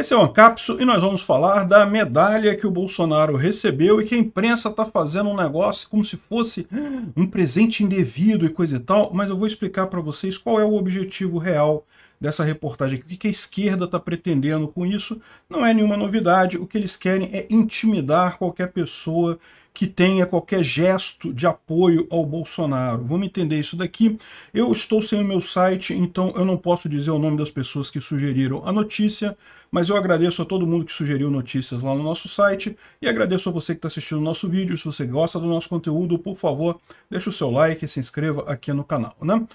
Esse é o Ancapso e nós vamos falar da medalha que o Bolsonaro recebeu e que a imprensa está fazendo um negócio como se fosse um presente indevido e coisa e tal, mas eu vou explicar para vocês qual é o objetivo real dessa reportagem aqui. O que a esquerda está pretendendo com isso não é nenhuma novidade. O que eles querem é intimidar qualquer pessoa que tenha qualquer gesto de apoio ao Bolsonaro. Vamos entender isso daqui. Eu estou sem o meu site, então eu não posso dizer o nome das pessoas que sugeriram a notícia, mas eu agradeço a todo mundo que sugeriu notícias lá no nosso site e agradeço a você que está assistindo o nosso vídeo. Se você gosta do nosso conteúdo, por favor, deixe o seu like e se inscreva aqui no canal, né?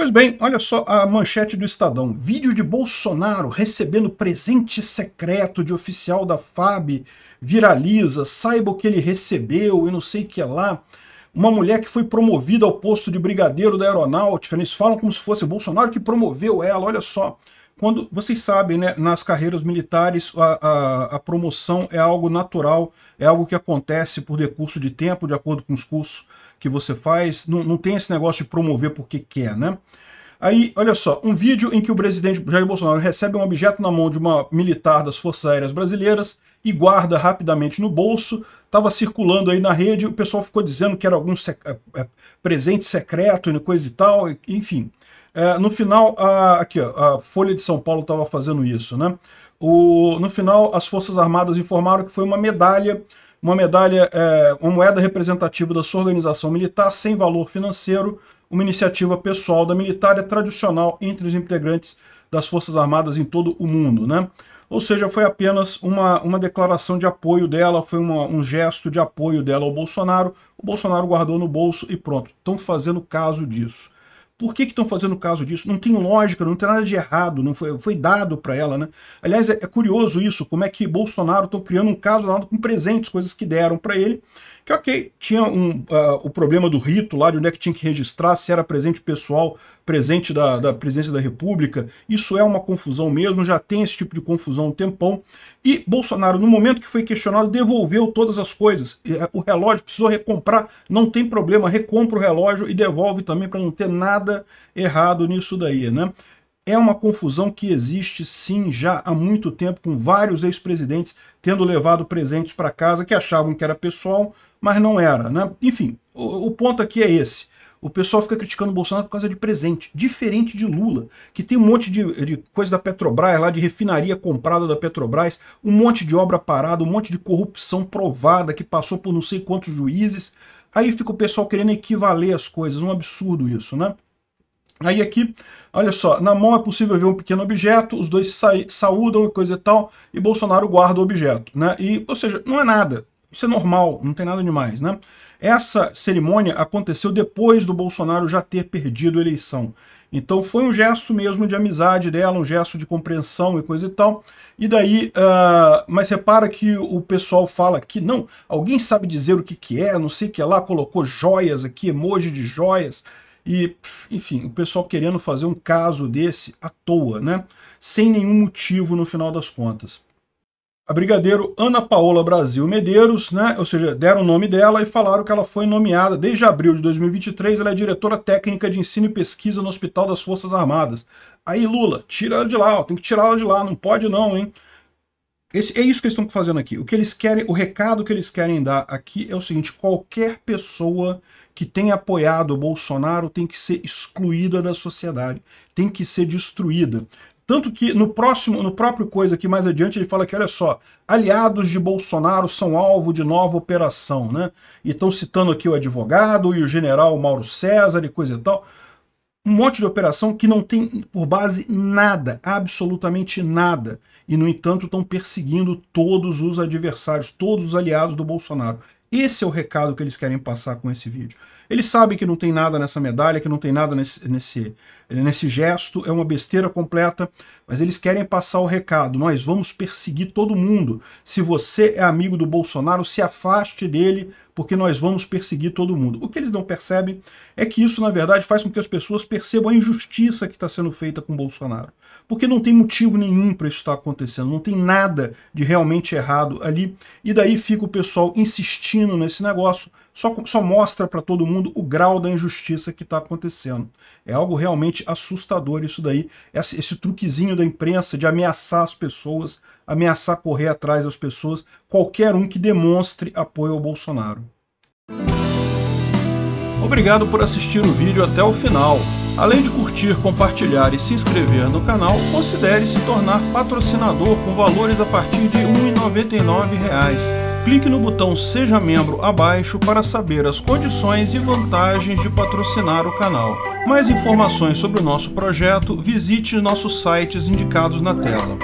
Pois bem, olha só a manchete do Estadão. Vídeo de Bolsonaro recebendo presente secreto de oficial da FAB viraliza, saiba o que ele recebeu e não sei o que lá. Uma mulher que foi promovida ao posto de brigadeiro da aeronáutica, eles falam como se fosse Bolsonaro que promoveu ela, olha só quando vocês sabem, né, nas carreiras militares a, a, a, promoção é algo natural, é algo que acontece por decurso de tempo, de acordo com os cursos que você faz. Não, não tem esse negócio de promover porque quer, né? Aí, olha só, um vídeo em que o presidente Jair Bolsonaro recebe um objeto na mão de uma militar das Forças Aéreas Brasileiras e guarda rapidamente no bolso, estava circulando aí na rede, o pessoal ficou dizendo que era algum sec é, é, presente secreto e né, coisa e tal, enfim. É, no final, a, aqui ó, a Folha de São Paulo estava fazendo isso, né? O, no final, as Forças Armadas informaram que foi uma medalha, uma medalha, é, uma moeda representativa da sua organização militar, sem valor financeiro, uma iniciativa pessoal da militar é tradicional entre os integrantes das Forças Armadas em todo o mundo, né? Ou seja, foi apenas uma, uma declaração de apoio dela, foi uma, um gesto de apoio dela ao Bolsonaro, o Bolsonaro guardou no bolso e pronto, estão fazendo caso disso. Por que estão fazendo caso disso? Não tem lógica, não tem nada de errado, não foi, foi dado para ela, né? Aliás, é, é, curioso isso, como é que Bolsonaro estão criando um caso com presentes, coisas que deram para ele, que ok, tinha um, uh, o problema do rito lá, de onde é que tinha que registrar, se era presente pessoal presente da, da presidência da República. Isso é uma confusão mesmo, já tem esse tipo de confusão um tempão. E Bolsonaro, no momento que foi questionado, devolveu todas as coisas. É, o relógio precisou recomprar, não tem problema, recompra o relógio e devolve também para não ter nada errado nisso daí, né? é uma confusão que existe sim já há muito tempo com vários ex-presidentes tendo levado presentes para casa que achavam que era pessoal, mas não era, né? Enfim, o, o ponto aqui é esse. O pessoal fica criticando o Bolsonaro por causa de presente, diferente de Lula, que tem um monte de, de coisa da Petrobras lá, de refinaria comprada da Petrobras, um monte de obra parada, um monte de corrupção provada que passou por não sei quantos juízes. Aí fica o pessoal querendo equivaler as coisas, um absurdo isso, né? Aí aqui, olha só, na mão é possível ver um pequeno objeto, os dois sa saúdam e coisa e tal, e Bolsonaro guarda o objeto, né? E, ou seja, não é nada, isso é normal, não tem nada demais, né? Essa cerimônia aconteceu depois do Bolsonaro já ter perdido a eleição. Então foi um gesto mesmo de amizade dela, um gesto de compreensão e coisa e tal. E daí, uh, mas repara que o pessoal fala que não, alguém sabe dizer o que, que é, não sei o que lá, colocou joias aqui, emoji de joias. E, enfim, o pessoal querendo fazer um caso desse à toa, né? Sem nenhum motivo no final das contas a brigadeiro Ana Paola Brasil Medeiros, né? ou seja, deram o nome dela e falaram que ela foi nomeada desde abril de 2023, ela é diretora técnica de ensino e pesquisa no Hospital das Forças Armadas. Aí, Lula, tira ela de lá, ó, tem que tirar ela de lá, não pode não, hein? Esse, é isso que eles estão fazendo aqui. O que eles querem, o recado que eles querem dar aqui é o seguinte: qualquer pessoa que tenha apoiado o Bolsonaro tem que ser excluída da sociedade, tem que ser destruída. Tanto que no próximo, no próprio coisa aqui mais adiante, ele fala que, olha só, aliados de Bolsonaro são alvo de nova operação, né? E estão citando aqui o advogado e o general Mauro César e coisa e tal. Um monte de operação que não tem por base nada, absolutamente nada. E, no entanto, estão perseguindo todos os adversários, todos os aliados do Bolsonaro. Esse é o recado que eles querem passar com esse vídeo. Eles sabem que não tem nada nessa medalha, que não tem nada nesse, nesse, nesse gesto, é uma besteira completa, mas eles querem passar o recado. Nós vamos perseguir todo mundo. Se você é amigo do Bolsonaro, se afaste dele, porque nós vamos perseguir todo mundo. O que eles não percebem é que isso, na verdade, faz com que as pessoas percebam a injustiça que está sendo feita com Bolsonaro. Porque não tem motivo nenhum para isso estar acontecendo, não tem nada de realmente errado ali. E daí fica o pessoal insistindo nesse negócio, só, só mostra para todo mundo o grau da injustiça que está acontecendo. É algo realmente assustador isso daí, esse, esse truquezinho da imprensa de ameaçar as pessoas ameaçar correr atrás das pessoas, qualquer um que demonstre apoio ao Bolsonaro. Obrigado por assistir o vídeo até o final. Além de curtir, compartilhar e se inscrever no canal, considere se tornar patrocinador com valores a partir de R$ 1,99 clique no botão Seja Membro abaixo para saber as condições e vantagens de patrocinar o canal. Mais informações sobre o nosso projeto, visite nossos sites indicados na tela.